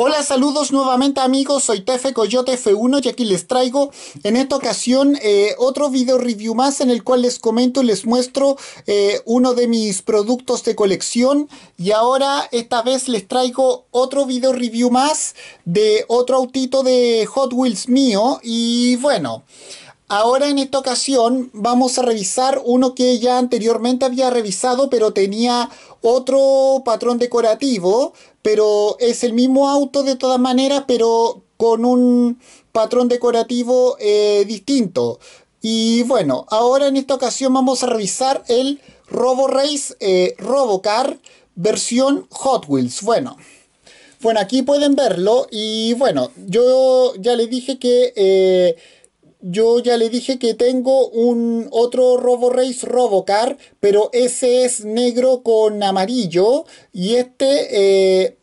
Hola, saludos nuevamente amigos, soy Tefe Coyote F1 y aquí les traigo en esta ocasión eh, otro video review más en el cual les comento y les muestro eh, uno de mis productos de colección y ahora esta vez les traigo otro video review más de otro autito de Hot Wheels mío y bueno... Ahora en esta ocasión vamos a revisar uno que ya anteriormente había revisado, pero tenía otro patrón decorativo, pero es el mismo auto de todas maneras, pero con un patrón decorativo eh, distinto. Y bueno, ahora en esta ocasión vamos a revisar el Robo Race eh, Robocar versión Hot Wheels. Bueno. Bueno, aquí pueden verlo y bueno, yo ya les dije que eh, yo ya le dije que tengo un otro Robo Robocar, pero ese es negro con amarillo y este eh,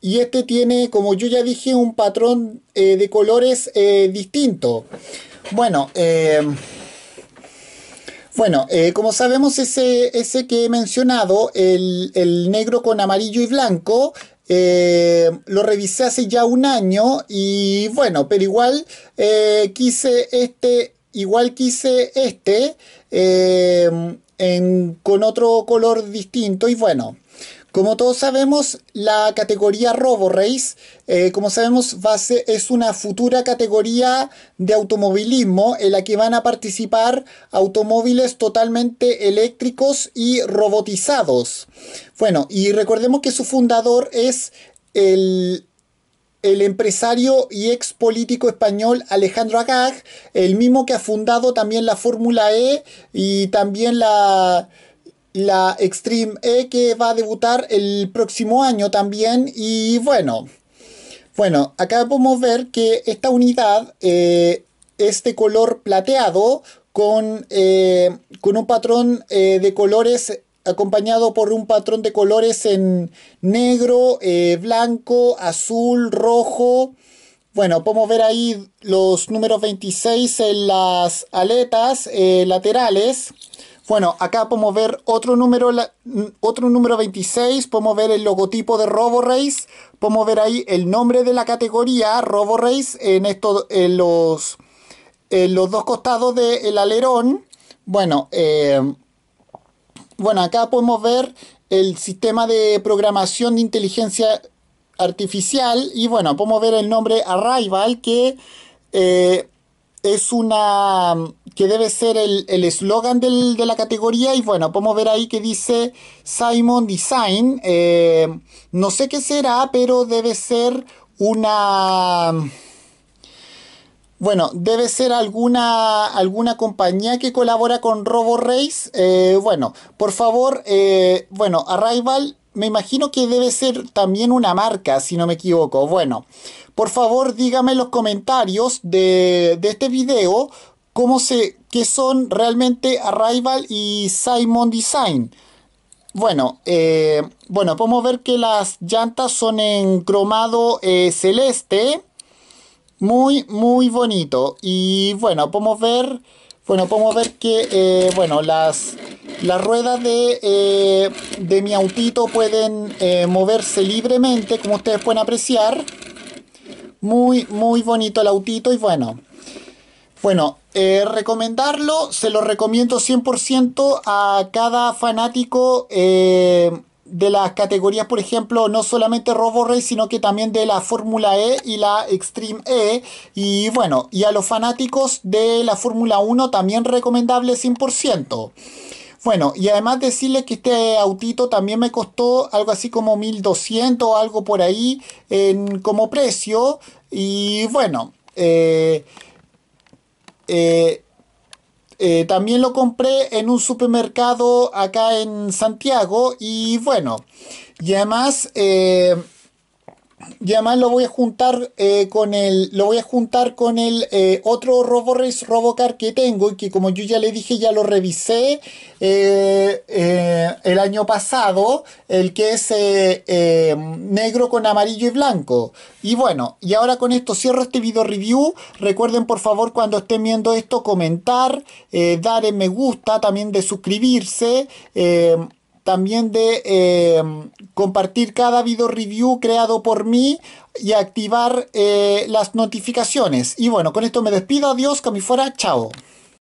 y este tiene, como yo ya dije, un patrón eh, de colores eh, distinto. Bueno, bueno, como sabemos, ese, ese que he mencionado, el, el negro con amarillo y blanco, eh, lo revisé hace ya un año y bueno, pero igual eh, quise este, igual quise este eh, con otro color distinto y bueno, como todos sabemos, la categoría RoboRace, eh, como sabemos, es una futura categoría de automovilismo en la que van a participar automóviles totalmente eléctricos y robotizados. Bueno, y recordemos que su fundador es el el empresario y ex político español Alejandro Agag, el mismo que ha fundado también la Fórmula E y también la, la Extreme E que va a debutar el próximo año también. Y bueno, bueno, acá podemos ver que esta unidad eh, es de color plateado con, eh, con un patrón eh, de colores acompañado por un patrón de colores en negro, blanco, azul, rojo. Bueno, podemos ver ahí los números 26 en las aletas laterales. Bueno, acá podemos ver otro número, otro número 26, podemos ver el logotipo de RoboRace, podemos ver ahí el nombre de la categoría RoboRace en, estos, en los, los dos costados del alerón. Bueno, eh, bueno, acá podemos ver el sistema de programación de inteligencia artificial y bueno, podemos ver el nombre Arrival que... Eh, es una mm, que debe ser el eslogan de la categoría y bueno, podemos ver ahí que dice Simon Design. Eh, no sé qué será, pero debe ser una... Mm, bueno, debe ser alguna, alguna compañía que colabora con RoboRace. Eh, bueno, por favor, eh, bueno, Arrival me imagino que debe ser también una marca, si no me equivoco. Bueno, por favor dígame en los comentarios de, este video cómo qué son realmente Arrival y Simon Design. Bueno, eh, bueno, podemos ver que las llantas son en cromado eh, celeste. Muy, muy bonito. Y bueno, podemos ver bueno, podemos ver que eh, bueno, las, las ruedas de, eh, mi autito pueden eh, moverse libremente, como ustedes pueden apreciar. Muy, muy bonito el autito y bueno. Bueno, recomendarlo, se lo recomiendo 100% a cada fanático de las categorías, por ejemplo, no solamente Robo sino que también de la Fórmula E y la Extreme E. Y bueno, y a los fanáticos de la Fórmula 1 también recomendable 100%. Bueno, y además decirles que este autito también me costó algo así como 1200 o algo por ahí en, como precio. Y bueno, eh, eh eh, también lo compré en un supermercado acá en Santiago y bueno, y además eh, y además lo voy a juntar eh, con el. Lo voy a juntar con el eh, otro RoboRace Robocar que tengo. Y que como yo ya le dije, ya lo revisé eh, el año pasado. El que es negro con amarillo y blanco. Y bueno, y ahora con esto cierro este video review. Recuerden por favor cuando estén viendo esto comentar, dar me gusta, también de suscribirse también de em, compartir cada video review creado por mí y activar eh, las notificaciones. Y bueno, con esto me despido, adiós, camifora fuera, chao.